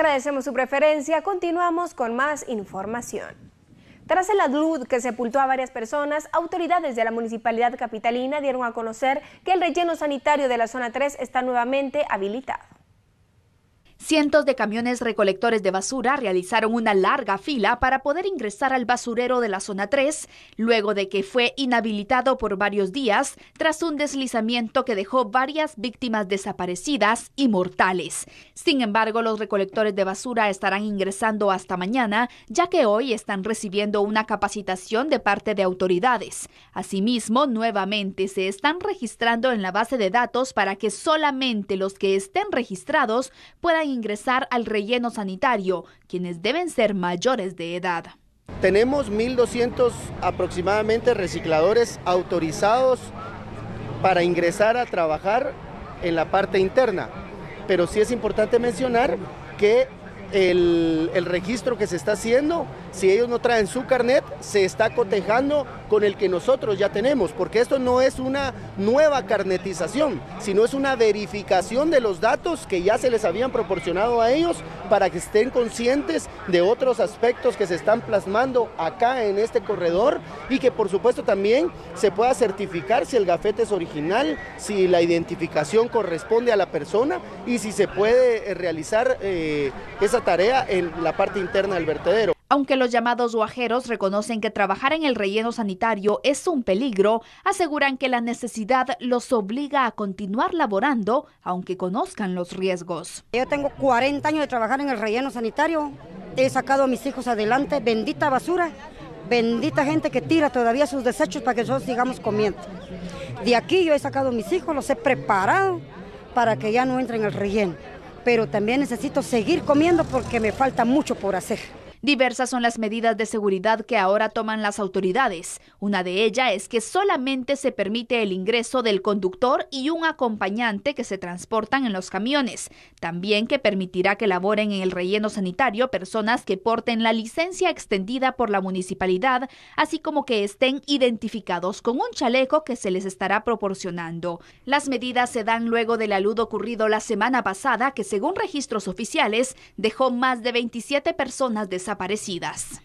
Agradecemos su preferencia. Continuamos con más información. Tras el ADLUD que sepultó a varias personas, autoridades de la Municipalidad Capitalina dieron a conocer que el relleno sanitario de la Zona 3 está nuevamente habilitado. Cientos de camiones recolectores de basura realizaron una larga fila para poder ingresar al basurero de la zona 3, luego de que fue inhabilitado por varios días tras un deslizamiento que dejó varias víctimas desaparecidas y mortales. Sin embargo, los recolectores de basura estarán ingresando hasta mañana, ya que hoy están recibiendo una capacitación de parte de autoridades. Asimismo, nuevamente se están registrando en la base de datos para que solamente los que estén registrados puedan ingresar al relleno sanitario, quienes deben ser mayores de edad. Tenemos 1.200 aproximadamente recicladores autorizados para ingresar a trabajar en la parte interna, pero sí es importante mencionar que el, registro que se está haciendo, si ellos no traen su carnet, se está cotejando con el que nosotros ya tenemos, porque esto no es una nueva carnetización, sino es una verificación de los datos que ya se les habían proporcionado a ellos para que estén conscientes de otros aspectos que se están plasmando acá en este corredor y que por supuesto también se pueda certificar si el gafete es original, si la identificación corresponde a la persona y si se puede eh, realizar eh, esas tarea en la parte interna del vertedero. Aunque los llamados guajeros reconocen que trabajar en el relleno sanitario es un peligro, aseguran que la necesidad los obliga a continuar laborando, aunque conozcan los riesgos. Yo tengo 40 años de trabajar en el relleno sanitario, he sacado a mis hijos adelante, bendita basura, bendita gente que tira todavía sus desechos para que nosotros sigamos comiendo. De aquí yo he sacado a mis hijos, los he preparado para que ya no entren al relleno pero también necesito seguir comiendo porque me falta mucho por hacer. Diversas son las medidas de seguridad que ahora toman las autoridades. Una de ellas es que solamente se permite el ingreso del conductor y un acompañante que se transportan en los camiones. También que permitirá que laboren en el relleno sanitario personas que porten la licencia extendida por la municipalidad, así como que estén identificados con un chaleco que se les estará proporcionando. Las medidas se dan luego del aludo ocurrido la semana pasada que según registros oficiales dejó más de 27 personas desaparecidas desaparecidas.